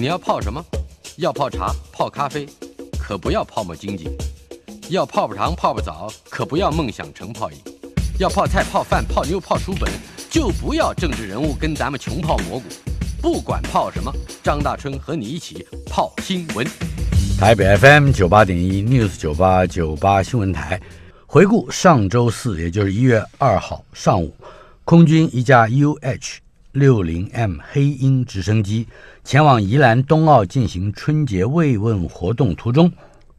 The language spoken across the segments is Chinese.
你要泡什么？要泡茶、泡咖啡，可不要泡沫经济；要泡泡糖、泡泡澡，可不要梦想成泡影；要泡菜、泡饭、泡妞、泡书本，就不要政治人物跟咱们穷泡蘑菇。不管泡什么，张大春和你一起泡新闻。台北 FM 九八点一 News 九八九八新闻台，回顾上周四，也就是一月二号上午，空军一架 UH。六零 M 黑鹰直升机前往宜兰冬奥进行春节慰问活动途中，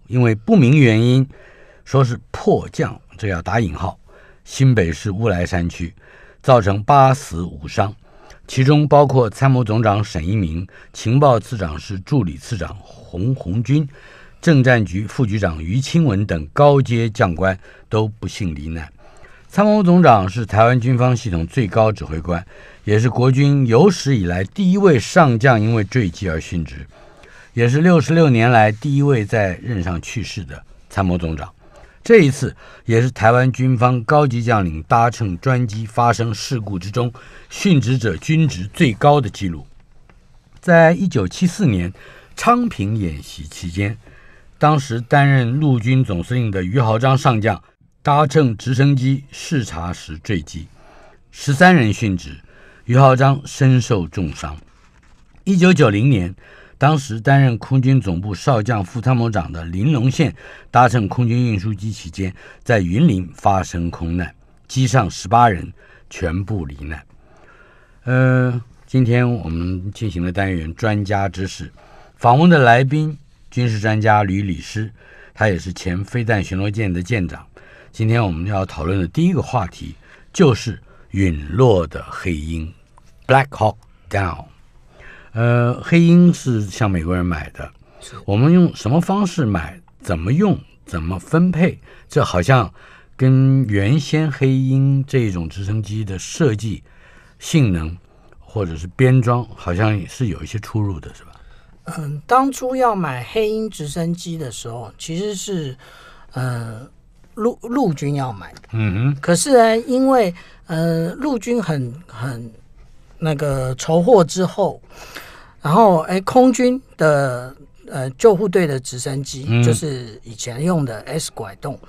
因为不明原因，说是迫降（这要打引号），新北市乌来山区，造成八死五伤，其中包括参谋总长沈一鸣、情报次长是助理次长洪红军、政战局副局长于清文等高阶将官都不幸罹难。参谋总长是台湾军方系统最高指挥官。也是国军有史以来第一位上将因为坠机而殉职，也是六十六年来第一位在任上去世的参谋总长。这一次也是台湾军方高级将领搭乘专机发生事故之中殉职者军职最高的记录。在一九七四年昌平演习期间，当时担任陆军总司令的余浩章上将搭乘直升机视察时坠机，十三人殉职。于浩章身受重伤。一九九零年，当时担任空军总部少将副参谋长的林龙宪搭乘空军运输机期间，在云林发生空难，机上十八人全部罹难。呃，今天我们进行了单元专家知识访问的来宾军事专家吕礼师，他也是前飞弹巡逻舰的舰长。今天我们要讨论的第一个话题就是陨落的黑鹰。Black Hawk down，呃，黑鹰是向美国人买的，我们用什么方式买？怎么用？怎么分配？这好像跟原先黑鹰这种直升机的设计性能或者是编装，好像是有一些出入的，是吧？嗯，当初要买黑鹰直升机的时候，其实是，呃，陆陆军要买，嗯哼，可是呢，因为呃，陆军很很。那个筹货之后，然后哎，空军的呃救护队的直升机就是以前用的 S 拐动，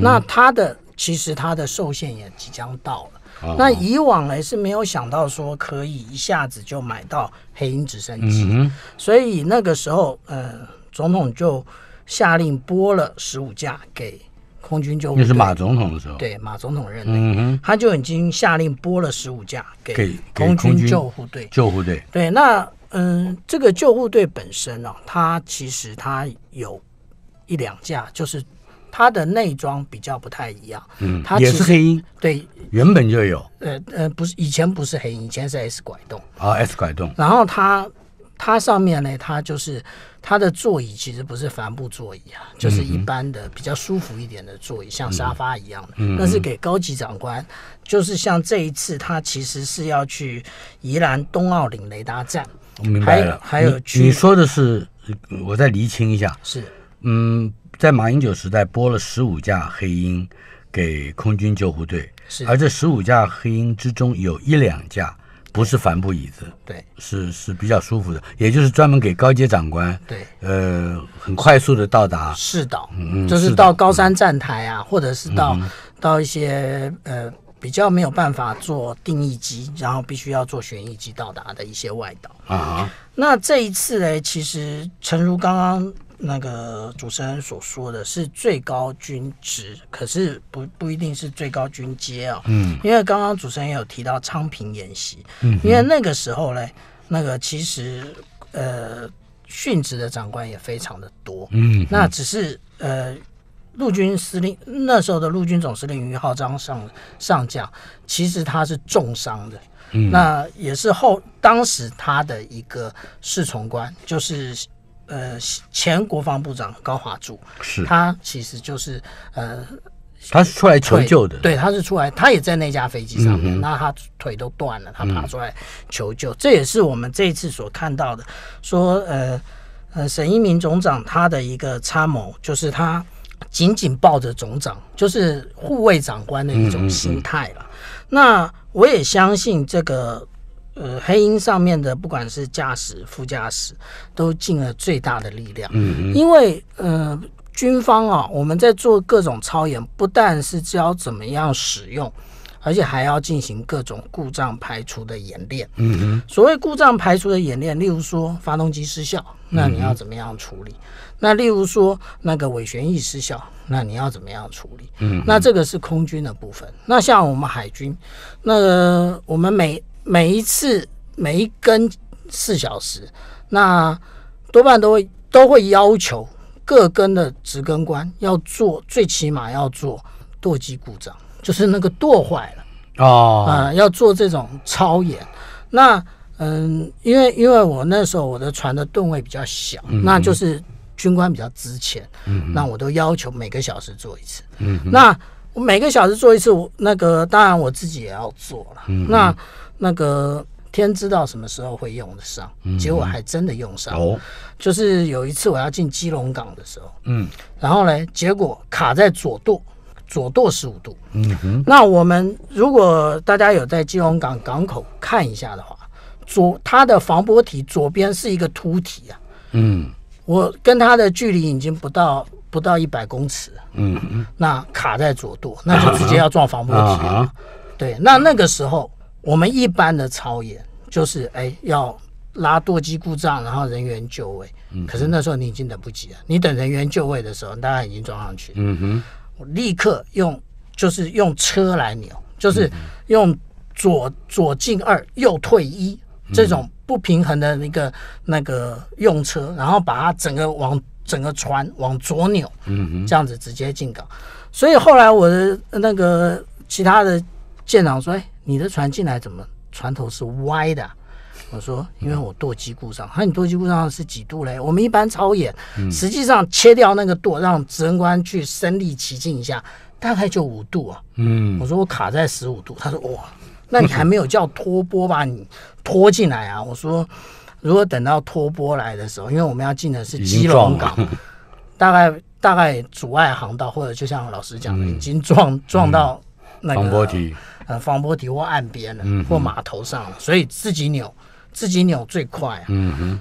那它的其实它的寿限也即将到了。那以往呢是没有想到说可以一下子就买到黑鹰直升机，所以那个时候呃，总统就下令拨了十五架给。空军救护队，那是马总统的时候，对马总统任内，嗯他就已经下令拨了十五架给空军救护队。救护队，对，那嗯，这个救护队本身哦，它其实它有一两架，就是它的内装比较不太一样，嗯，它也是黑鹰，对，原本就有，呃呃，不是，以前不是黑鹰，以前是 S 拐动啊，S 拐动，然后它它上面呢，它就是。他的座椅其实不是帆布座椅啊，就是一般的比较舒服一点的座椅，像沙发一样的。那是给高级长官，就是像这一次他其实是要去宜兰冬奥岭雷达站。我明白了，还有你说的是，我再厘清一下，是嗯，在马英九时代拨了十五架黑鹰给空军救护队，而这十五架黑鹰之中有一两架。不是帆布椅子，对，是是比较舒服的，也就是专门给高阶长官。对，呃，很快速的到达市岛，嗯嗯，是到高山站台啊，或者是到到一些呃比较没有办法做定义机，然后必须要做旋翼机到达的一些外岛啊。那这一次呢，其实诚如刚刚。那个主持人所说的，是最高军职，可是不不一定是最高军阶啊。嗯，因为刚刚主持人也有提到昌平演习，因为那个时候呢，那个其实呃殉职的长官也非常的多。嗯，那只是呃陆军司令那时候的陆军总司令于浩章上上将，其实他是重伤的。嗯，那也是后当时他的一个侍从官，就是。呃，前国防部长高华柱，是他其实就是呃，他是出来求救的，对，他是出来，他也在那架飞机上面，那他腿都断了，他爬出来求救，这也是我们这一次所看到的，说呃呃，沈一鸣总长他的一个参谋，就是他紧紧抱着总长，就是护卫长官的一种心态了。那我也相信这个。呃，黑鹰上面的不管是驾驶、副驾驶，都尽了最大的力量。嗯因为呃，军方啊，我们在做各种操演，不但是教怎么样使用，而且还要进行各种故障排除的演练。嗯所谓故障排除的演练，例如说发动机失效，那你要怎么样处理？那例如说那个尾旋翼失效，那你要怎么样处理？嗯，那这个是空军的部分。那像我们海军，那我们每每一次每一根四小时，那多半都会都会要求各根的直根官要做最起码要做舵机故障，就是那个舵坏了哦啊要做这种超严。那嗯，因为因为我那时候我的船的吨位比较小，那就是军官比较值钱，那我都要求每个小时做一次。那每个小时做一次，我那个当然我自己也要做了。那那个天知道什么时候会用得上，结果还真的用上。就是有一次我要进基隆港的时候，嗯，然后呢，结果卡在左舵，左舵十五度。嗯哼，那我们如果大家有在基隆港港口看一下的话，左它的防波体左边是一个凸体啊，嗯，我跟它的距离已经不到不到一百公尺，嗯哼，那卡在左舵，那就直接要撞防波体了。对，那那个时候。我们一般的操演就是哎要拉舵机故障，然后人员就位。嗯，可是那时候你已经等不及了。你等人员就位的时候，大家已经装上去。嗯哼，我立刻用就是用车来扭，就是用左左进二，右退一这种不平衡的那个那个用车，然后把它整个往整个船往左扭。嗯哼，这样子直接进港。所以后来我的那个其他的。舰长说：“哎，你的船进来怎么船头是歪的？”我说：“因为我舵机故障。”“哎，你舵机故障是几度嘞？”“我们一般超演，实际上切掉那个舵，让指挥官去身临其境一下，大概就五度啊。”“嗯。”“我说我卡在十五度。”他说：“哇，那你还没有叫拖波把你拖进来啊？”我说：“如果等到拖波来的时候，因为我们要进的是基隆港，大概大概阻碍航道，或者就像老师讲的，已经撞撞到那个。”呃，防波堤或岸边了，或码头上了，所以自己扭，自己扭最快啊。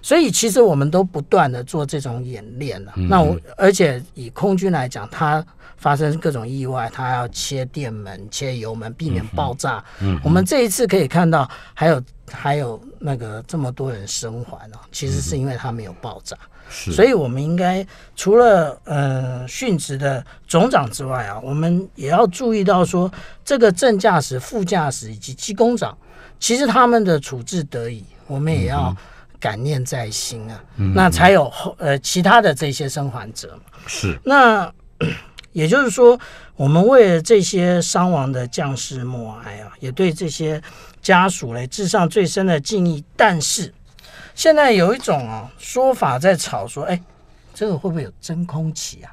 所以其实我们都不断的做这种演练了。那我而且以空军来讲，它发生各种意外，它要切电门、切油门，避免爆炸。我们这一次可以看到，还有还有那个这么多人生还了，其实是因为它没有爆炸。所以，我们应该除了呃殉职的总长之外啊，我们也要注意到说，这个正驾驶、副驾驶以及机工长，其实他们的处置得以，我们也要感念在心啊。那才有后呃其他的这些生还者嘛。是。那 也就是说，我们为了这些伤亡的将士默哀啊，也对这些家属嘞致上最深的敬意。但是。现在有一种啊说法在吵说，哎，这个会不会有真空期啊？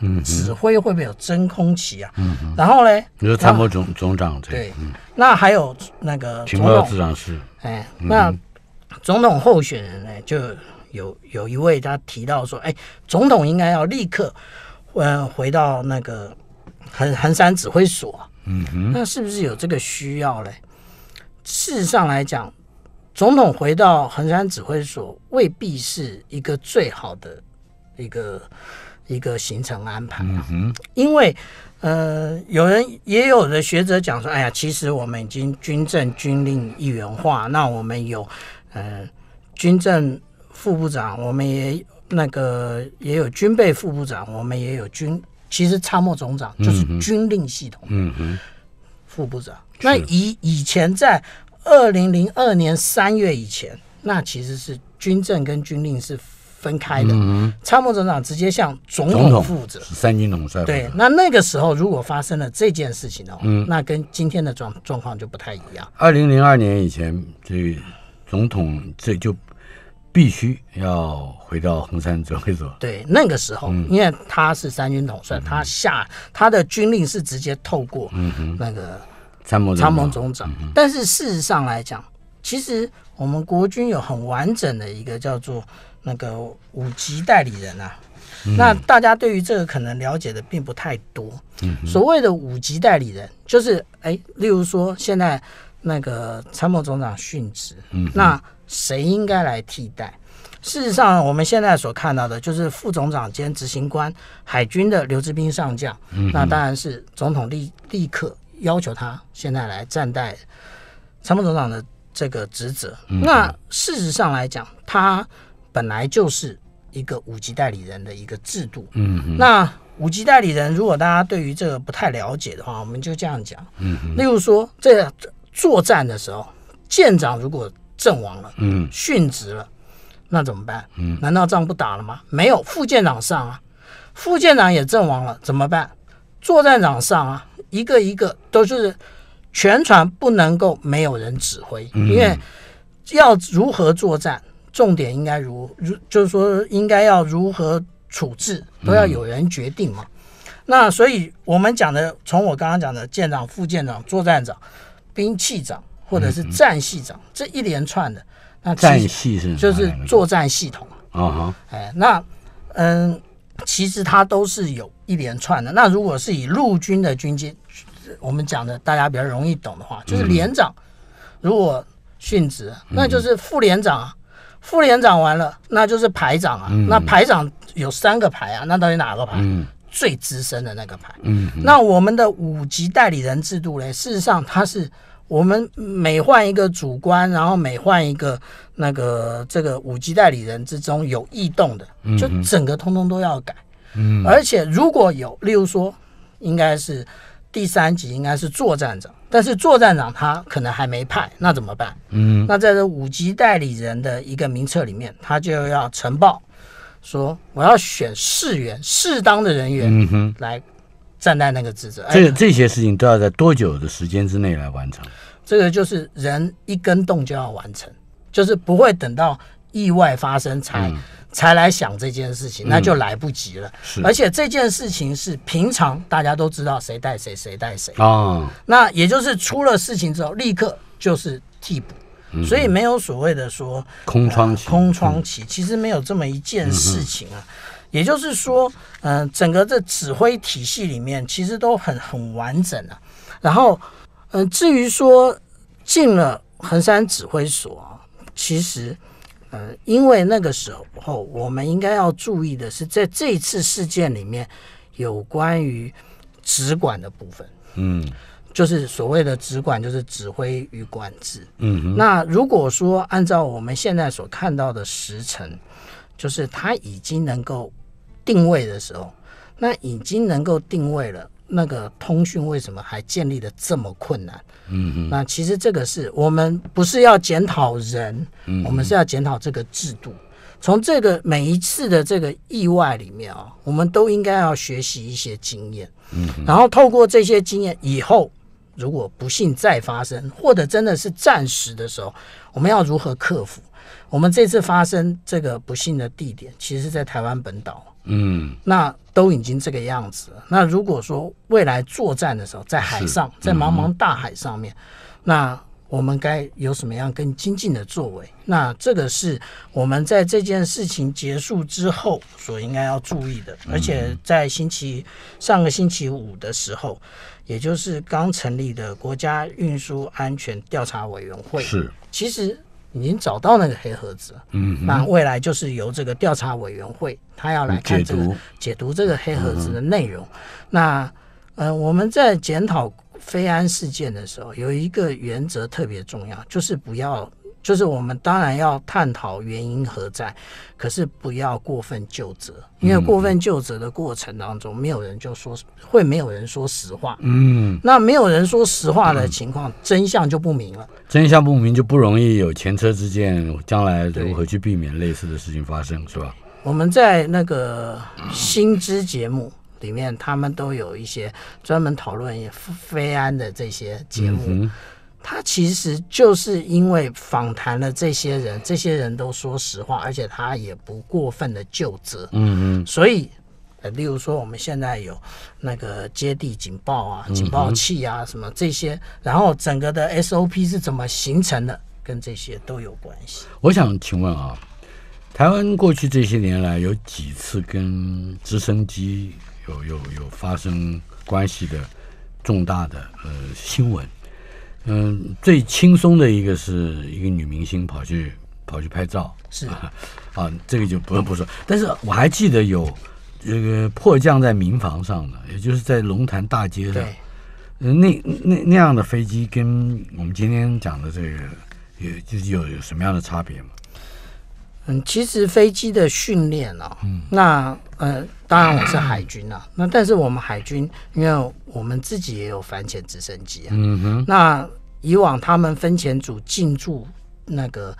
嗯，指挥会不会有真空期啊？嗯，然后呢？你说参谋总总长对，那还有那个情报次长是，哎，那总统候选人呢，就有有一位他提到说，哎，总统应该要立刻，嗯，回到那个横横山指挥所，嗯哼，那是不是有这个需要嘞？事实上来讲。总统回到横山指挥所未必是一个最好的一个一个行程安排，啊、因为呃，有人也有的学者讲说，哎呀，其实我们已经军政军令一元化，那我们有呃军政副部长，我们也那个也有军备副部长，我们也有军，其实参谋总长就是军令系统副部长。那以以前在。二零零二年三月以前，那其实是军政跟军令是分开的。参谋总长直接向总统负责，是三军统帅。对，那那个时候如果发生了这件事情的话，那跟今天的状状况就不太一样。二零零二年以前，这总统这就必须要回到横山指挥所。对，那个时候，因为他是三军统帅，他下他的军令是直接透过那个。参谋参谋总长，但是事实上来讲，其实我们国军有很完整的一个叫做那个五级代理人啊。那大家对于这个可能了解的并不太多。所谓的五级代理人，就是哎，例如说现在那个参谋总长殉职，那谁应该来替代？事实上，我们现在所看到的就是副总长兼执行官海军的刘志斌上将。那当然是总统立立刻。要求他现在来暂代参谋总长的这个职责。那事实上来讲，他本来就是一个五级代理人的一个制度。嗯嗯。那五级代理人，如果大家对于这个不太了解的话，我们就这样讲。嗯。例如说，在作战的时候，舰长如果阵亡了，嗯，殉职了，那怎么办？嗯。难道仗不打了吗？没有副舰长上啊。副舰长也阵亡了，怎么办？作战场上啊，一个一个都是全船不能够没有人指挥，因为要如何作战，重点应该如如，就是说应该要如何处置，都要有人决定嘛。那所以我们讲的，从我刚刚讲的舰长、副舰长、作战长、兵器长或者是战系长这一连串的，那战系是就是作战系统啊。啊哈，哎，那嗯。其实它都是有一连串的。那如果是以陆军的军阶，我们讲的大家比较容易懂的话，就是连长如果殉职，那就是副连长啊。副连长完了，那就是排长啊。那排长有三个排啊，那到底哪个排最资深的那个排？那我们的五级代理人制度呢？事实上，它是。我们每换一个主官，然后每换一个那个这个五级代理人之中有异动的，就整个通通都要改。嗯，而且如果有，例如说，应该是第三级应该是作战长，但是作战长他可能还没派，那怎么办？嗯，那在这五级代理人的一个名册里面，他就要呈报说我要选四员适当的人员来。站在那个职责，这这些事情都要在多久的时间之内来完成？这个就是人一根动就要完成，就是不会等到意外发生才才来想这件事情，那就来不及了。而且这件事情是平常大家都知道谁带谁，谁带谁啊。那也就是出了事情之后立刻就是替补，所以没有所谓的说空窗期，空窗期，其实没有这么一件事情啊。也就是说，嗯，整个这指挥体系里面其实都很很完整啊。然后，嗯，至于说进了衡山指挥所其实，呃，因为那个时候我们应该要注意的是，在这一次事件里面有关于直管的部分，嗯，就是所谓的直管就是指挥与管制，嗯，那如果说按照我们现在所看到的时辰。就是它已经能够定位的时候，那已经能够定位了，那个通讯为什么还建立的这么困难？嗯嗯，那其实这个是我们不是要检讨人，嗯，我们是要检讨这个制度。从这个每一次的这个意外里面啊，我们都应该要学习一些经验。嗯，然后透过这些经验以后，如果不幸再发生，或者真的是暂时的时候，我们要如何克服？我们这次发生这个不幸的地点，其实，在台湾本岛，嗯，那都已经这个样子。了。那如果说未来作战的时候，在海上，在茫茫大海上面，那我们该有什么样更精进的作为？那这个是我们在这件事情结束之后所应该要注意的。而且在星期上个星期五的时候，也就是刚成立的国家运输安全调查委员会，是其实。已经找到那个黑盒子，嗯，那未来就是由这个调查委员会，他要来看这个解读这个黑盒子的内容。那，嗯，我们在检讨非安事件的时候，有一个原则特别重要，就是不要。就是我们当然要探讨原因何在，可是不要过分就责，因为过分就责的过程当中，没有人就说会没有人说实话，嗯，那没有人说实话的情况，真相就不明了，真相不明就不容易有前车之鉴，将来如何去避免类似的事情发生，是吧？我们在那个新知节目里面，他们都有一些专门讨论非安的这些节目。他其实就是因为访谈了这些人，这些人都说实话，而且他也不过分的就责，嗯嗯，所以，呃，例如说我们现在有那个接地警报啊、警报器啊什么这些，然后整个的 SOP 是怎么形成的，跟这些都有关系。我想请问啊，台湾过去这些年来有几次跟直升机有有有发生关系的重大的呃新闻？嗯，最轻松的一个是一个女明星跑去跑去拍照，是 啊，这个就不用不说。但是我还记得有这个迫降在民房上的，也就是在龙潭大街上。那那那样的飞机跟我们今天讲的这个有就是有有什么样的差别吗？嗯，其实飞机的训练哦，那呃，当然我是海军啊，那但是我们海军，因为我们自己也有反潜直升机啊，嗯哼，那以往他们分遣组进驻那个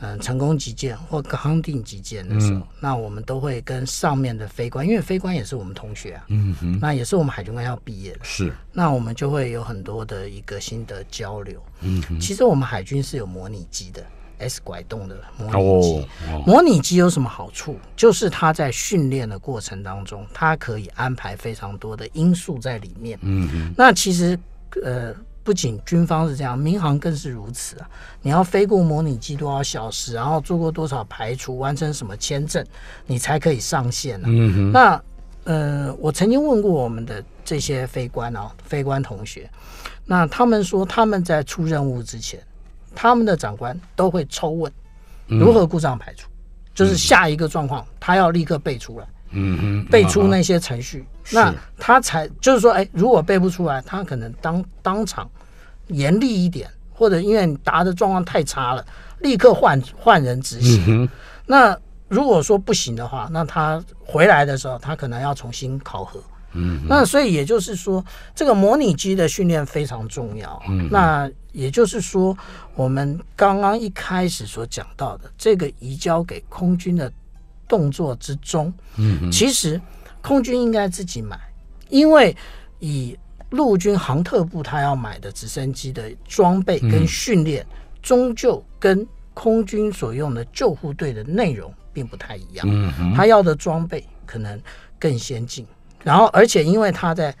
嗯成功级舰或康定级舰的时候，那我们都会跟上面的飞官，因为飞官也是我们同学啊，嗯哼，那也是我们海军官校毕业的，是，那我们就会有很多的一个新的交流，嗯哼，其实我们海军是有模拟机的。S 拐动的模拟机，模拟机有什么好处？就是它在训练的过程当中，它可以安排非常多的因素在里面。嗯嗯。那其实，呃，不仅军方是这样，民航更是如此啊！你要飞过模拟机多少小时，然后做过多少排除，完成什么签证，你才可以上线呢？嗯哼。那，呃，我曾经问过我们的这些飞官啊，飞官同学，那他们说他们在出任务之前。他们的长官都会抽问如何故障排除，就是下一个状况他要立刻背出来，嗯背出那些程序，那他才就是说，哎，如果背不出来，他可能当当场严厉一点，或者因为你答的状况太差了，立刻换换人执行。那如果说不行的话，那他回来的时候，他可能要重新考核。嗯，那所以也就是说，这个模拟机的训练非常重要。嗯，那也就是说，我们刚刚一开始所讲到的这个移交给空军的动作之中，嗯，其实空军应该自己买，因为以陆军航特部他要买的直升机的装备跟训练，终究跟空军所用的救护队的内容并不太一样。嗯，他要的装备可能更先进。然后，而且因为他在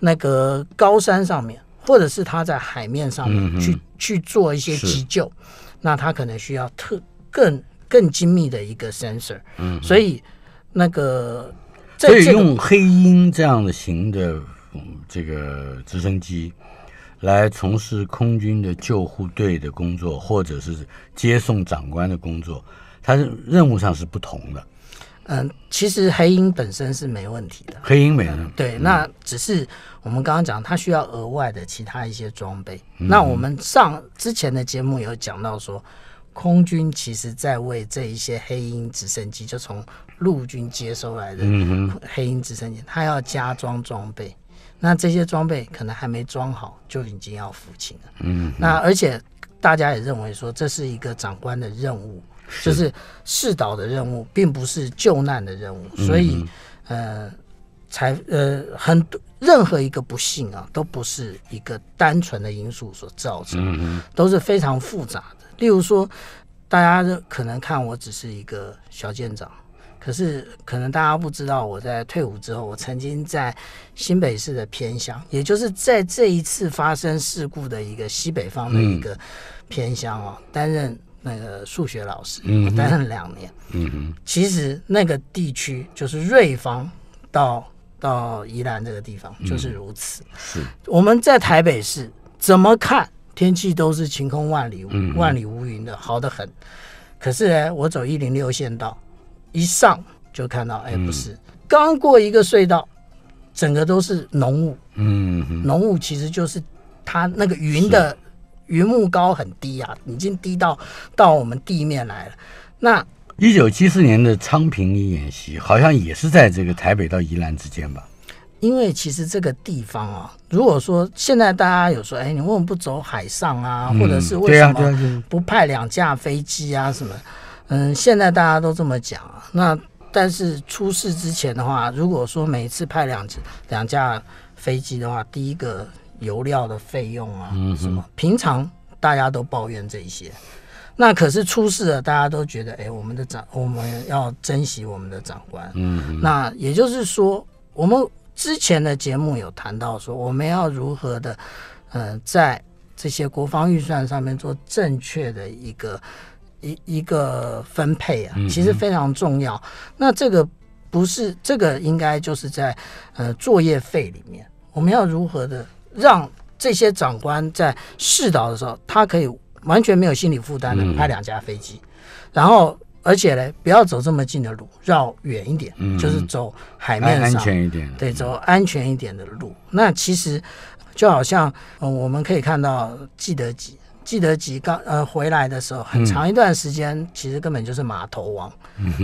那个高山上面，或者是他在海面上面去去做一些急救，那他可能需要特更更精密的一个 sensor。嗯，所以那个所以用黑鹰这样的型的这个直升机来从事空军的救护队的工作，或者是接送长官的工作，它任务上是不同的。嗯，其实黑鹰本身是没问题的，黑鹰没有对，那只是我们刚刚讲，它需要额外的其他一些装备。那我们上之前的节目有讲到说，空军其实在为这一些黑鹰直升机，就从陆军接收来的黑鹰直升机，它要加装装备。那这些装备可能还没装好，就已经要服勤了。嗯，那而且大家也认为说，这是一个长官的任务。就是试导的任务，并不是救难的任务，所以，呃，才呃，很任何一个不幸啊，都不是一个单纯的因素所造成，都是非常复杂的。例如说，大家可能看我只是一个小舰长，可是可能大家不知道，我在退伍之后，我曾经在新北市的偏乡，也就是在这一次发生事故的一个西北方的一个偏乡啊，担任。那个数学老师，我待了两年。嗯其实那个地区就是瑞芳到到宜兰这个地方，就是如此。是我们在台北市怎么看天气都是晴空万里、万里无云的，好的很。可是呢，我走一零六县道一上就看到，哎，不是刚过一个隧道，整个都是浓雾。嗯浓雾其实就是它那个云的。云雾高很低呀，已经低到到我们地面来了。那一九七四年的昌平演习，好像也是在这个台北到宜兰之间吧？因为其实这个地方啊，如果说现在大家有说，哎，你为什么不走海上啊，或者是为什么不派两架飞机啊什么？嗯，现在大家都这么讲。那但是出事之前的话，如果说每次派两两架飞机的话，第一个。油料的费用啊，什么？平常大家都抱怨这一些，那可是出事了，大家都觉得，哎，我们的长，我们要珍惜我们的长官。嗯，那也就是说，我们之前的节目有谈到说，我们要如何的，呃，在这些国防预算上面做正确的一个一一个分配啊，其实非常重要。那这个不是这个，应该就是在呃作业费里面，我们要如何的。让这些长官在试导的时候，他可以完全没有心理负担的派两架飞机，然后而且呢，不要走这么近的路，绕远一点，就是走海面上，安全一点，对，走安全一点的路。那其实就好像我们可以看到，记得吉记得吉刚呃回来的时候，很长一段时间其实根本就是码头王，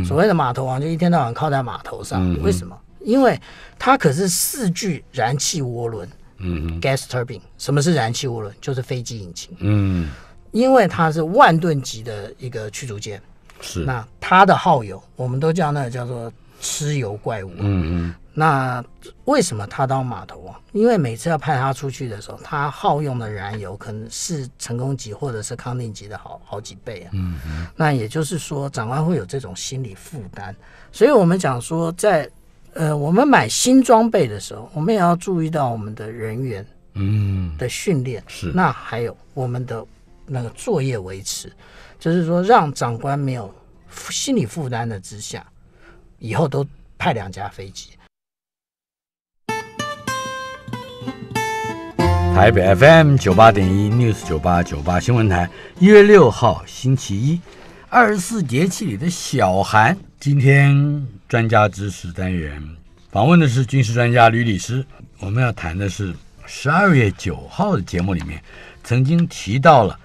所谓的码头王就一天到晚靠在码头上。为什么？因为它可是四具燃气涡轮。嗯，gas turbine，什么是燃气涡轮？就是飞机引擎。嗯，因为它是万吨级的一个驱逐舰，是那它的耗油，我们都叫那个叫做吃油怪物。嗯嗯，那为什么它当码头啊？因为每次要派它出去的时候，它耗用的燃油可能是成功级或者是康定级的好好几倍啊。嗯嗯，那也就是说，长官会有这种心理负担，所以我们讲说在。呃，我们买新装备的时候，我们也要注意到我们的人员，嗯，的训练是。那还有我们的那个作业维持，就是说让长官没有心理负担的之下，以后都派两架飞机。台北 FM 九八点一 News 九八九八新闻台，一月六号星期一，二十四节气里的小寒，今天。专家知识单元，访问的是军事专家吕律师。我们要谈的是十二月九号的节目里面，曾经提到了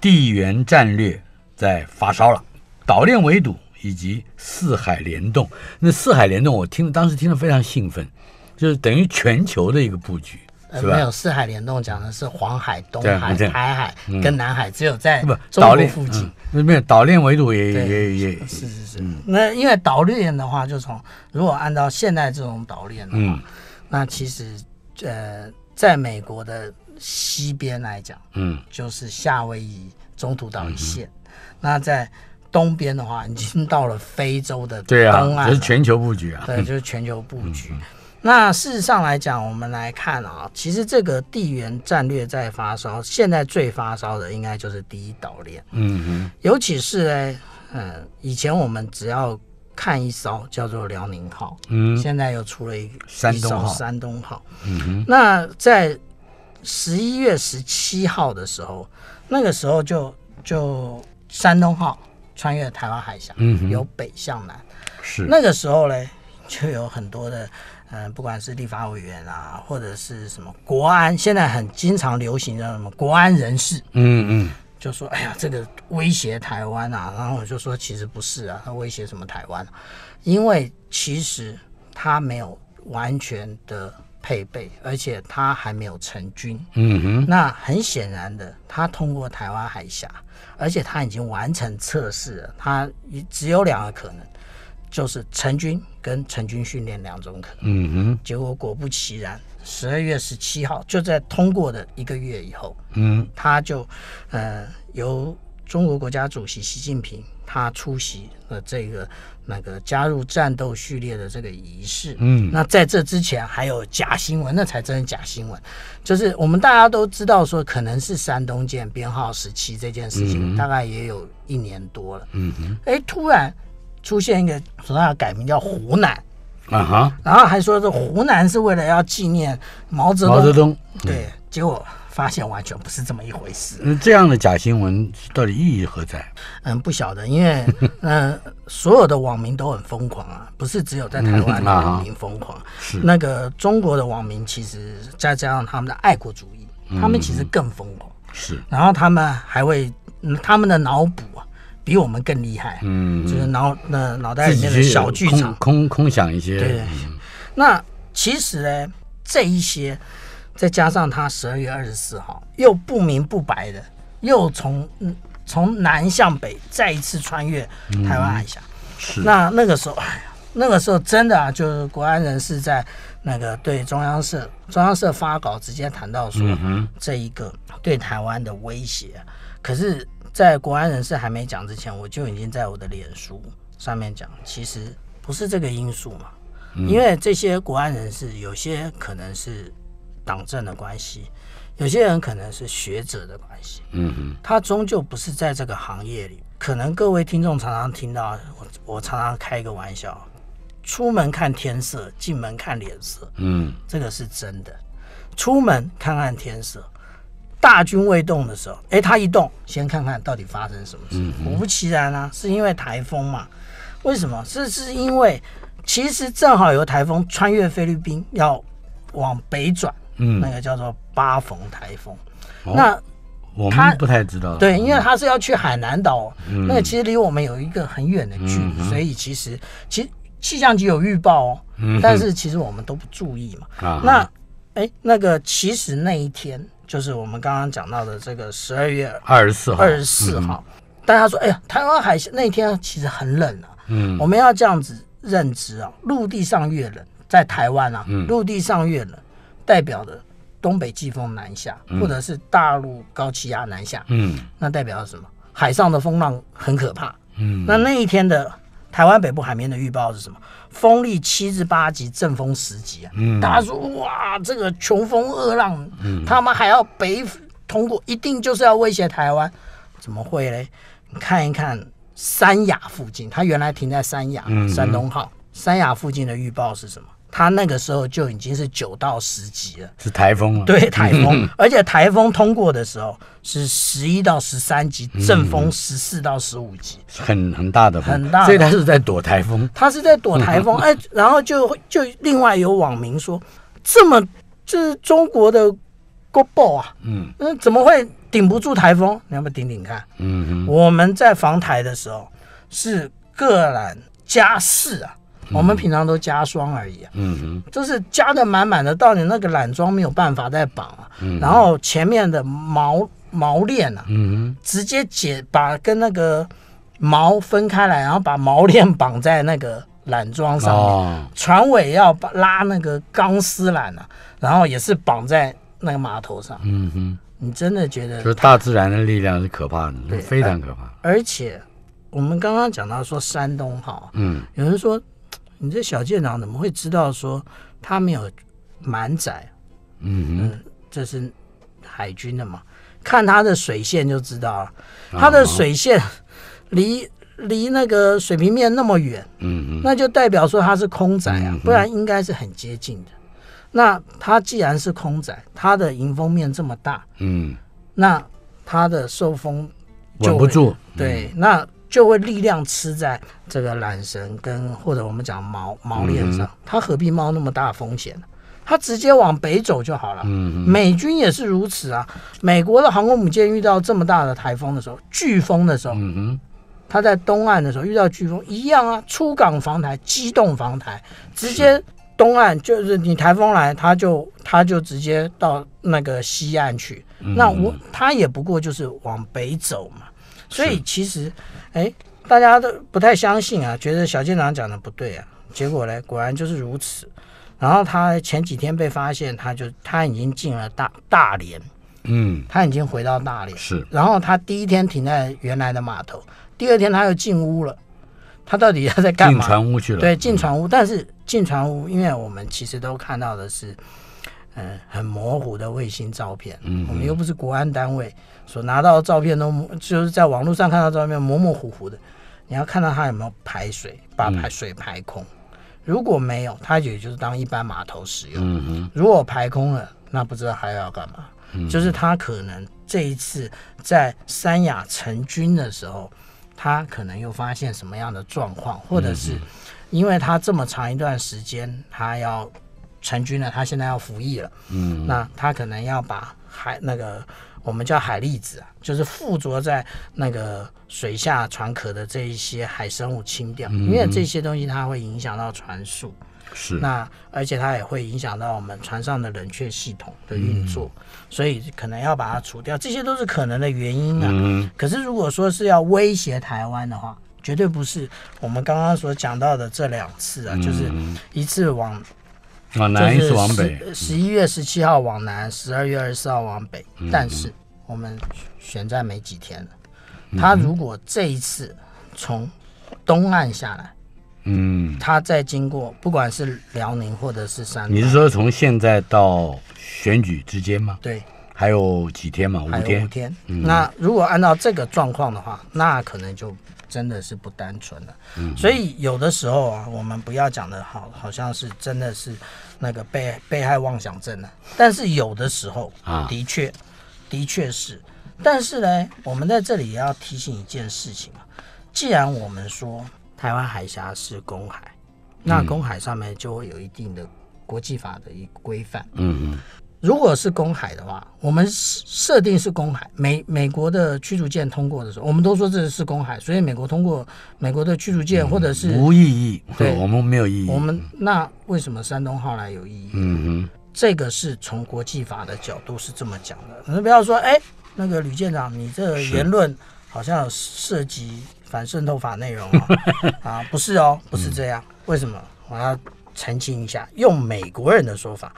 地缘战略在发烧了，岛链围堵以及四海联动。那四海联动，我听当时听得非常兴奋，就是等于全球的一个布局。没有四海联动讲的是黄海、东海、台海跟南海，只有在不岛链附近，那有岛链围堵也也也。是是是。那因为岛链的话，就从如果按照现在这种岛链的话，那其实呃，在美国的西边来讲，嗯，就是夏威夷中途岛一线。那在东边的话，已经到了非洲的东岸，这是全球布局啊，对，就是全球布局。那事实上来讲，我们来看啊，其实这个地缘战略在发烧，现在最发烧的应该就是第一岛链。嗯尤其是呢，嗯，以前我们只要看一艘叫做辽宁号，嗯，现在又出了一个山东号，山东号。嗯哼。那在十一月十七号的时候，那个时候就就山东号穿越台湾海峡，嗯，由北向南。是。那个时候呢，就有很多的。嗯，不管是立法委员啊，或者是什么国安，现在很经常流行的什么国安人士，嗯嗯，就说哎呀，这个威胁台湾啊，然后我就说其实不是啊，他威胁什么台湾？因为其实他没有完全的配备，而且他还没有成军，嗯哼，那很显然的，他通过台湾海峡，而且他已经完成测试了，他也只有两个可能。就是成军跟成军训练两种可能。嗯哼，结果果不其然，十二月十七号就在通过的一个月以后，嗯，他就，呃，由中国国家主席习近平他出席了这个那个加入战斗序列的这个仪式。嗯，那在这之前还有假新闻，那才真的假新闻。就是我们大家都知道说，可能是山东舰编号十七这件事情，大概也有一年多了。嗯哼，哎，突然。出现一个，首先要改名叫湖南，啊哈，然后还说这湖南是为了要纪念毛泽东，毛泽东，对，结果发现完全不是这么一回事。那这样的假新闻到底意义何在？嗯，不晓得，因为嗯，所有的网民都很疯狂啊，不是只有在台湾的网民疯狂，是那个中国的网民，其实再加上他们的爱国主义，他们其实更疯狂，是，然后他们还会，他们的脑补啊。比我们更厉害，嗯，就是脑那脑袋里面的小剧场，空空想一些。对，那其实呢，这一些再加上他十二月二十四号又不明不白的又从嗯从南向北再一次穿越台湾海峡，是。那那个时候，那个时候真的啊，就是国安人士在那个对中央社中央社发稿直接谈到说，这一个对台湾的威胁，可是。在国安人士还没讲之前，我就已经在我的脸书上面讲，其实不是这个因素嘛，因为这些国安人士有些可能是党政的关系，有些人可能是学者的关系，嗯他终究不是在这个行业里。可能各位听众常常听到我，我常常开一个玩笑，出门看天色，进门看脸色，嗯，这个是真的，出门看看天色。大军未动的时候，哎，他一动，先看看到底发生什么事果不其然啊，是因为台风嘛？为什么？是是因为其实正好有台风穿越菲律宾，要往北转。嗯，那个叫做巴逢台风。那我们不太知道。对，因为他是要去海南岛，那个其实离我们有一个很远的距离，所以其实其实气象局有预报，哦，但是其实我们都不注意嘛。那哎，那个其实那一天。就是我们刚刚讲到的这个十二月二十四号，二十四号。大家说，哎呀，台湾海那天其实很冷啊。嗯，我们要这样子认知啊，陆地上越冷，在台湾啊，陆地上越冷，代表的东北季风南下，或者是大陆高气压南下。嗯，那代表了什么？海上的风浪很可怕。嗯，那那一天的。台湾北部海面的预报是什么？风力七至八级，阵风十级啊！大家说哇，这个穷风恶浪，他们还要北通过，一定就是要威胁台湾？怎么会呢？你看一看三亚附近，它原来停在三亚，山东号。三亚附近的预报是什么？他那个时候就已经是九到十级了，是台风了。对，台风，而且台风通过的时候是十一到十三级阵风，十四到十五级，很很大的风，很大。所以他是在躲台风，他是在躲台风。哎，然后就就另外有网民说，这么这中国的国宝啊，嗯那怎么会顶不住台风？你要不要顶顶看，嗯，我们在防台的时候是个人家事啊。我们平常都加霜而已，嗯就是加的满满的，到你那个缆桩没有办法再绑了，嗯，然后前面的毛毛链啊，嗯直接解把跟那个毛分开来，然后把毛链绑在那个缆桩上面，船尾要拉那个钢丝缆啊，然后也是绑在那个码头上，嗯哼，你真的觉得，就是大自然的力量是可怕的，对，非常可怕。而且我们刚刚讲到说山东哈，嗯，有人说。你这小舰长怎么会知道说他没有满载？嗯嗯，这是海军的嘛，看他的水线就知道了。它的水线离离那个水平面那么远，嗯嗯，那就代表说它是空载啊，不然应该是很接近的。那它既然是空载，它的迎风面这么大，嗯，那它的受风稳不住，对，那。就会力量吃在这个缆绳跟或者我们讲锚锚链上，他何必冒那么大风险呢？他直接往北走就好了。美军也是如此啊，美国的航空母舰遇到这么大的台风的时候，飓风的时候，他在东岸的时候遇到飓风一样啊，出港防台，机动防台，直接东岸就是你台风来，他就他就直接到那个西岸去。那我他也不过就是往北走嘛，所以其实。哎，大家都不太相信啊，觉得小舰长讲的不对啊。结果呢，果然就是如此。然后他前几天被发现，他就他已经进了大大连，嗯，他已经回到大连。是。然后他第一天停在原来的码头，第二天他又进屋了。他到底他在干嘛？进船屋去了。对，进船屋。但是进船屋，因为我们其实都看到的是。嗯，很模糊的卫星照片。嗯，我们又不是国安单位，所拿到的照片都就是在网络上看到照片，模模糊糊的。你要看到它有没有排水，把排水排空。如果没有，它也就是当一般码头使用。嗯如果排空了，那不知道还要干嘛。嗯。就是他可能这一次在三亚成军的时候，他可能又发现什么样的状况，或者是因为他这么长一段时间，他要。成军了，他现在要服役了。嗯，那他可能要把海那个我们叫海粒子啊，就是附着在那个水下船壳的这一些海生物清掉，因为这些东西它会影响到船速。是，那而且它也会影响到我们船上的冷却系统的运作，所以可能要把它除掉。这些都是可能的原因啊。嗯，可是如果说是要威胁台湾的话，绝对不是我们刚刚所讲到的这两次啊，就是一次往。往南是往北，十一月十七号往南，十二月二十四号往北。但是我们选战没几天了，他如果这一次从东岸下来，嗯，他再经过，不管是辽宁或者是山东，你是说从现在到选举之间吗？对，还有几天嘛？五天。五天。那如果按照这个状况的话，那可能就。真的是不单纯了，所以有的时候啊，我们不要讲的好好像是真的是那个被被害妄想症了。但是有的时候啊，的确，的确是。但是呢，我们在这里也要提醒一件事情啊，既然我们说台湾海峡是公海，那公海上面就会有一定的国际法的一规范。嗯嗯。如果是公海的话，我们设定是公海。美美国的驱逐舰通过的时候，我们都说这是公海，所以美国通过美国的驱逐舰或者是无意义，对，我们没有意义。我们那为什么山东号来有意义？嗯哼，这个是从国际法的角度是这么讲的。你们不要说，哎，那个吕舰长，你这言论好像涉及反渗透法内容啊？啊，不是哦，不是这样。为什么？我要澄清一下，用美国人的说法。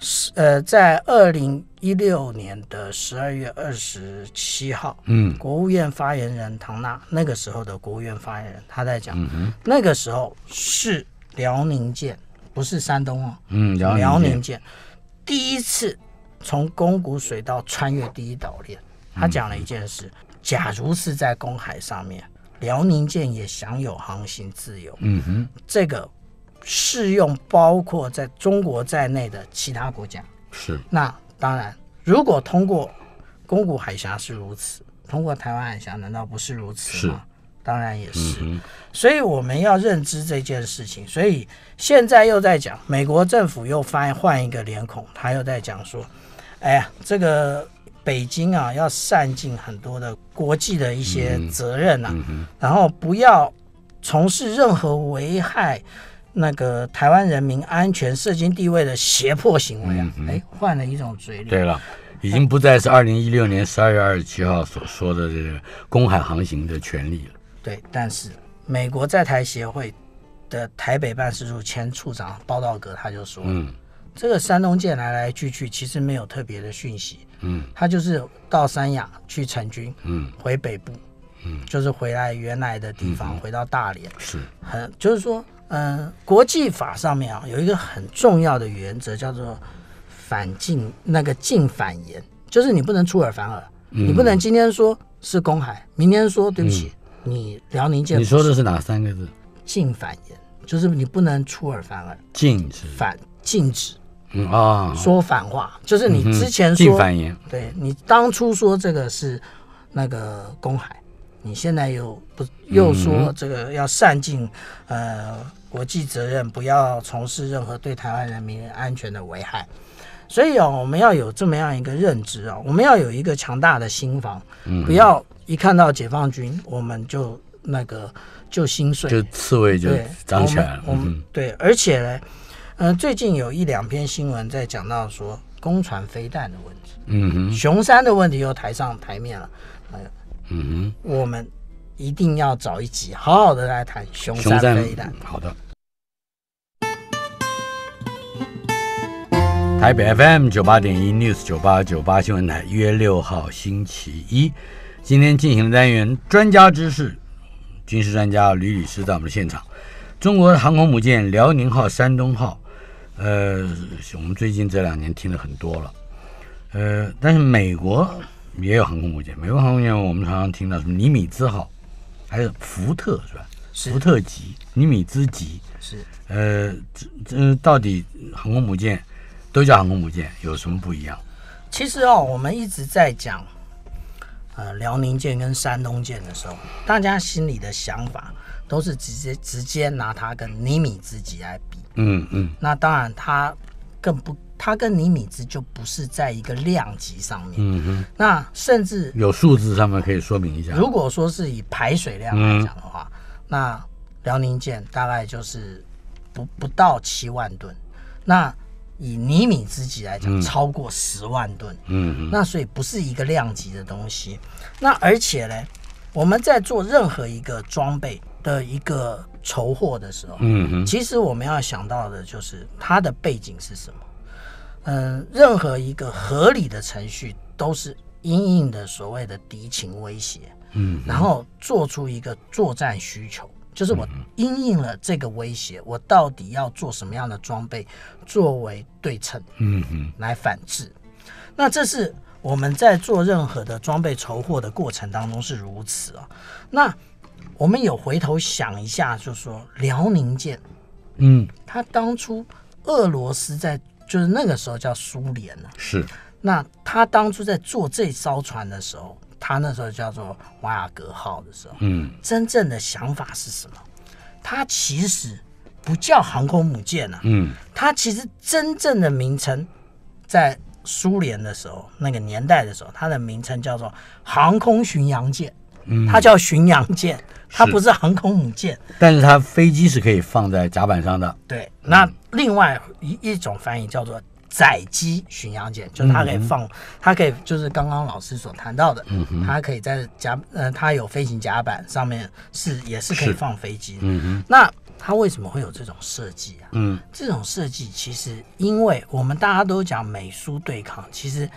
是呃，在二零一六年的十二月二十七号，嗯，国务院发言人唐娜，那个时候的国务院发言人他在讲，那个时候是辽宁舰，不是山东哦，嗯，辽宁舰第一次从公谷水道穿越第一岛链，他讲了一件事，假如是在公海上面，辽宁舰也享有航行自由，嗯哼，这个。适用包括在中国在内的其他国家是。那当然，如果通过，宫古海峡是如此，通过台湾海峡难道不是如此吗？当然也是。所以我们要认知这件事情。所以现在又在讲，美国政府又翻换一个脸孔，他又在讲说：“哎呀，这个北京啊，要善尽很多的国际的一些责任呐，然后不要从事任何危害。”那个台湾人民安全社经地位的胁迫行为啊，哎，换了一种嘴脸。对了，已经不再是二零一六年十二月二十七号所说的这个公海航行的权利了。对，但是美国在台协会的台北办事处前处长包道格他就说，嗯，这个山东舰来来去去其实没有特别的讯息，嗯，他就是到三亚去成军，嗯，回北部，嗯，就是回来原来的地方，回到大连，是，很就是说。嗯，国际法上面啊，有一个很重要的原则叫做“反禁”，那个“禁反言”，就是你不能出尔反尔，你不能今天说是公海，明天说对不起，你辽宁舰。你说的是哪三个字？“禁反言”，就是你不能出尔反尔，禁止反禁止，哦，说反话，就是你之前说，反言，对你当初说这个是那个公海，你现在又不又说这个要善尽，呃。国际责任，不要从事任何对台湾人民安全的危害。所以哦，我们要有这么样一个认知啊，我们要有一个强大的心嗯、不要一看到解放军我们就那个就心碎，就刺猬就长起来了。我们对，而且呢，嗯，最近有一两篇新闻在讲到说公船飞弹的问题，嗯哼，熊三的问题又抬上台面了。哎呀，嗯哼，我们。一定要找一集，好好的来谈“雄三飞”弹。好的。台北 FM 九八点一 News 九八九八新闻台一月六号星期一，今天进行的单元“专家知识”，军事专家吕律师在我们的现场。中国的航空母舰“辽宁号”、“山东号”，呃，我们最近这两年听的很多了。呃，但是美国也有航空母舰，美国航空母舰我们常常听到什么“尼米兹号”。还有福特是吧？福特级、尼米兹级是。呃，这这到底航空母舰，都叫航空母舰，有什么不一样？其实哦，我们一直在讲，呃，辽宁舰跟山东舰的时候，大家心里的想法都是直接直接拿它跟尼米兹级来比。嗯嗯。那当然，它更不。它跟尼米兹就不是在一个量级上面，嗯哼，那甚至有数字上面可以说明一下。如果说是以排水量来讲的话，那辽宁舰大概就是不不到七万吨，那以尼米兹级来讲超过十万吨，嗯那所以不是一个量级的东西。那而且呢，我们在做任何一个装备的一个筹货的时候，嗯哼，其实我们要想到的就是它的背景是什么。嗯，任何一个合理的程序都是因应的所谓的敌情威胁，嗯，然后做出一个作战需求，就是我应应了这个威胁，我到底要做什么样的装备作为对称，嗯嗯，来反制。那这是我们在做任何的装备筹货的过程当中是如此啊。那我们有回头想一下，就说辽宁舰，嗯，它当初俄罗斯在。就是那个时候叫苏联了，是。那他当初在做这艘船的时候，他那时候叫做“瓦尔格号”的时候，嗯，真正的想法是什么？他其实不叫航空母舰啊，嗯，他其实真正的名称，在苏联的时候，那个年代的时候，它的名称叫做航空巡洋舰。它叫巡洋舰，它不是航空母舰，但是它飞机是可以放在甲板上的。对，那另外一一种翻译叫做载机巡洋舰，就是它可以放，它可以就是刚刚老师所谈到的，它可以在甲，呃，它有飞行甲板，上面是也是可以放飞机。嗯那它为什么会有这种设计啊？嗯，这种设计其实，因为我们大家都讲美苏对抗，其实。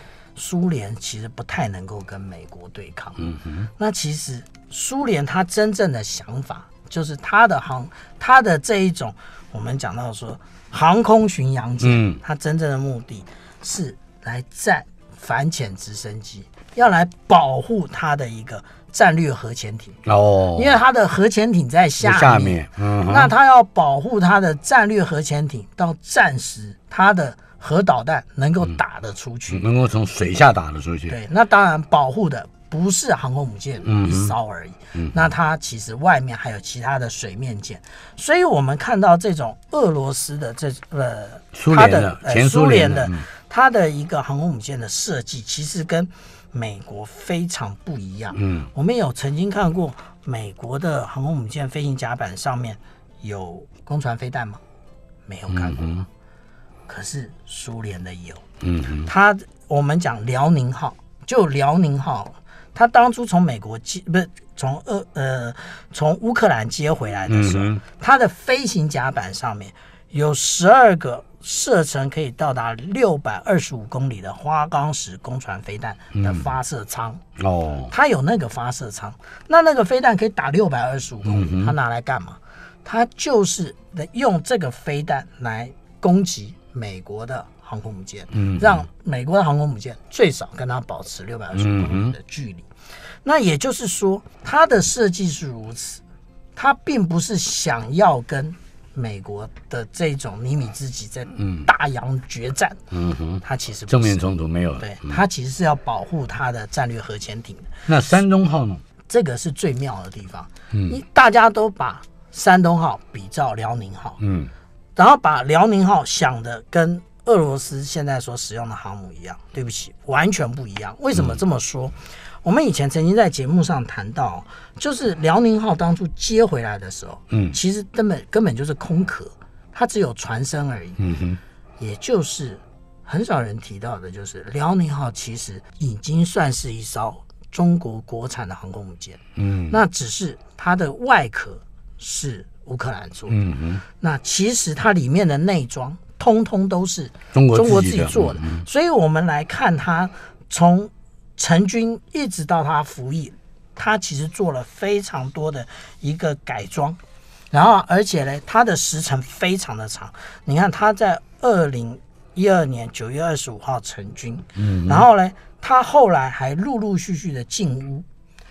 苏联其实不太能够跟美国对抗。嗯哼，那其实苏联它真正的想法，就是它的航，它的这一种，我们讲到说航空巡洋舰，它真正的目的是来战反潜直升机，要来保护它的一个战略核潜艇。哦，因为它的核潜艇在下下面，嗯，那它要保护它的战略核潜艇，到战时它的。核导弹能够打得出去，能够从水下打得出去。对，那当然保护的不是航空母舰一艘而已，那它其实外面还有其他的水面舰。所以我们看到这种俄罗斯的这呃，它的前苏联的它的一个航空母舰的设计，其实跟美国非常不一样。嗯，我们有曾经看过美国的航空母舰飞行甲板上面有公船飞弹吗？没有看过。可是苏联的有，嗯，他我们讲辽宁号，就辽宁号，他当初从美国接，不是从俄呃，从乌克兰接回来的时候，他的飞行甲板上面有十二个射程可以到达六百二十五公里的花岗石攻船飞弹的发射舱。哦，他有那个发射舱，那那个飞弹可以打六百二十五公里，他拿来干嘛？他就是用这个飞弹来攻击。美国的航空母舰，嗯，让美国的航空母舰最少跟它保持六百二十公里的距离。那也就是说，它的设计是如此，它并不是想要跟美国的这种尼米兹己在大洋决战。嗯哼，它其实正面冲突没有。对，它其实是要保护它的战略核潜艇那山东号呢？这个是最妙的地方。嗯，大家都把山东号比照辽宁号。嗯。然后把辽宁号想的跟俄罗斯现在所使用的航母一样，对不起，完全不一样。为什么这么说？我们以前曾经在节目上谈到，就是辽宁号当初接回来的时候，嗯，其实根本根本就是空壳，它只有船身而已。嗯哼，也就是很少人提到的，就是辽宁号其实已经算是一艘中国国产的航空母舰。嗯，那只是它的外壳是。乌克兰做，嗯哼，那其实它里面的内装，通通都是中国中国自己做的。所以，我们来看它从成军一直到它服役，它其实做了非常多的一个改装。然后，而且呢，它的时程非常的长。你看，它在二零一二年九月二十五号成军，嗯，然后呢，它后来还陆陆续续的进屋，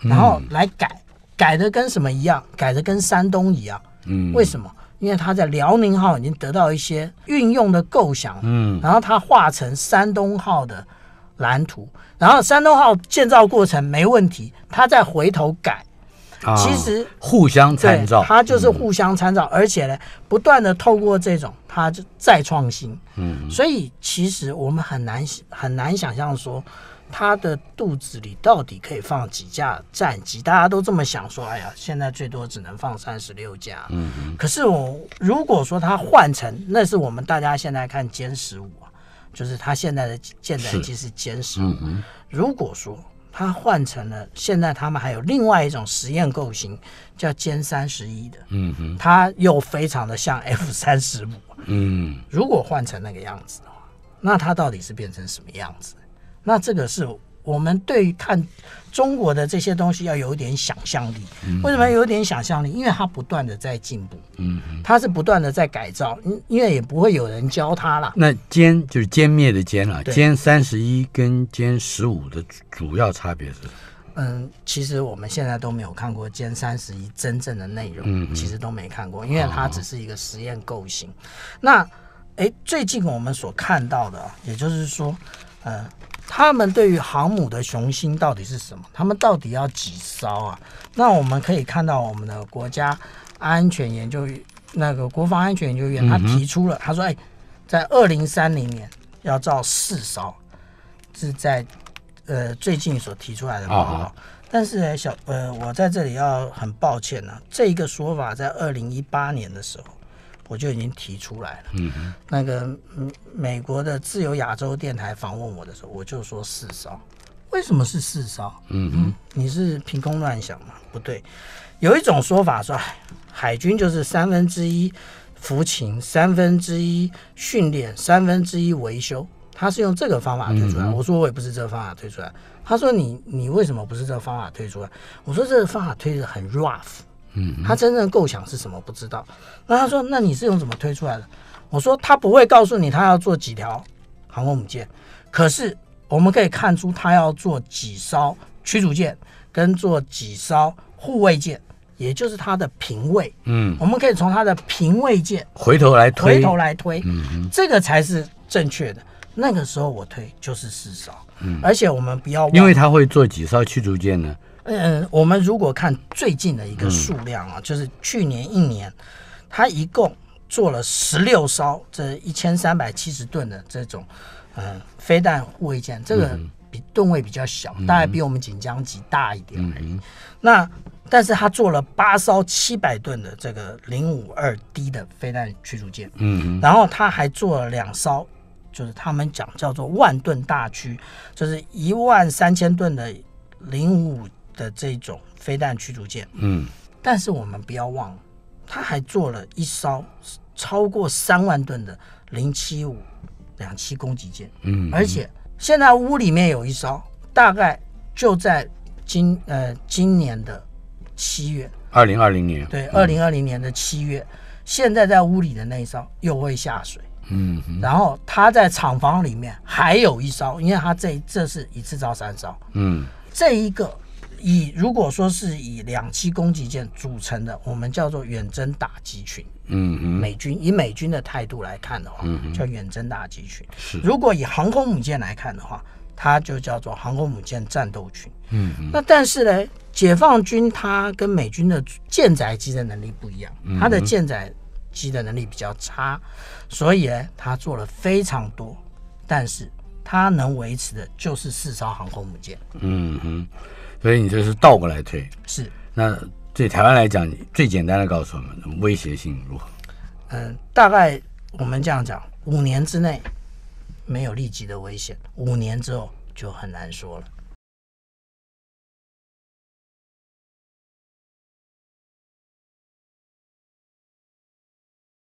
然后来改，改的跟什么一样？改的跟山东一样。嗯，为什么？因为他在辽宁号已经得到一些运用的构想，嗯，然后他画成山东号的蓝图，然后山东号建造过程没问题，他再回头改，其实互相参照，他就是互相参照，而且呢，不断的透过这种，他就再创新，嗯，所以其实我们很难很难想象说。他的肚子里到底可以放几架战机？大家都这么想说，哎呀，现在最多只能放三十六架。嗯可是我如果说他换成，那是我们大家现在看歼十五啊，就是他现在的舰载机是歼十。五。如果说他换成了，现在他们还有另外一种实验构型，叫歼三十一的。嗯哼。它又非常的像 F 三十五。嗯。如果换成那个样子的话，那它到底是变成什么样子？那这个是我们对于看中国的这些东西要有一点想象力。为什么有点想象力？因为它不断的在进步，它是不断的在改造，因为也不会有人教它了。那歼就是歼灭的歼了，歼三十一跟歼十五的主要差别是，嗯，其实我们现在都没有看过歼三十一真正的内容，其实都没看过，因为它只是一个实验构型。那哎，最近我们所看到的，也就是说，嗯。他们对于航母的雄心到底是什么？他们到底要几艘啊？那我们可以看到，我们的国家安全研究那个国防安全研究院，他提出了，他说：“哎，在二零三零年要造四艘，是在呃最近所提出来的。”啊啊！但是呢，小呃，我在这里要很抱歉呢，这个说法在二零一八年的时候。我就已经提出来了。嗯那个美国的自由亚洲电台访问我的时候，我就说四烧’。为什么是四烧？嗯嗯，你是凭空乱想吗？不对。有一种说法说，海军就是三分之一服勤，三分之一训练，三分之一维修。他是用这个方法推出来。我说我也不是这个方法推出来。他说你你为什么不是这个方法推出来？我说这个方法推的很 rough。嗯，他真正的构想是什么不知道。那他说，那你是用怎么推出来的？我说他不会告诉你他要做几条航空母舰，可是我们可以看出他要做几艘驱逐舰跟做几艘护卫舰，也就是他的平位。嗯，我们可以从他的平位舰回头来推，回头来推，嗯，这个才是正确的。那个时候我推就是四艘，而且我们不要因为他会做几艘驱逐舰呢？嗯，我们如果看最近的一个数量啊，就是去年一年，他一共做了十六艘这一千三百七十吨的这种呃飞弹护卫舰，这个比吨位比较小，大概比我们锦江级大一点而已。那但是他做了八艘七百吨的这个零五二 D 的飞弹驱逐舰，嗯，然后他还做了两艘，就是他们讲叫做万吨大驱，就是一万三千吨的零五五。的这种飞弹驱逐舰，嗯，但是我们不要忘了，他还做了一艘超过三万吨的零七五两栖攻击舰，嗯，而且现在屋里面有一艘，大概就在今呃今年的七月，二零二零年，对，二零二零年的七月，现在在屋里的那一艘又会下水，嗯，然后他在厂房里面还有一艘，因为他这这是一次造三艘，嗯，这一个。以如果说是以两栖攻击舰组成的，我们叫做远征打击群。嗯嗯。美军以美军的态度来看的话，叫远征打击群。是。如果以航空母舰来看的话，它就叫做航空母舰战斗群。嗯嗯。那但是呢，解放军它跟美军的舰载机的能力不一样，它的舰载机的能力比较差，所以呢，它做了非常多，但是它能维持的就是四艘航空母舰。嗯哼。所以你这是倒过来推，是。那对台湾来讲，最简单的告诉我们威胁性如何？嗯，大概我们这样讲，五年之内没有立即的危险，五年之后就很难说了。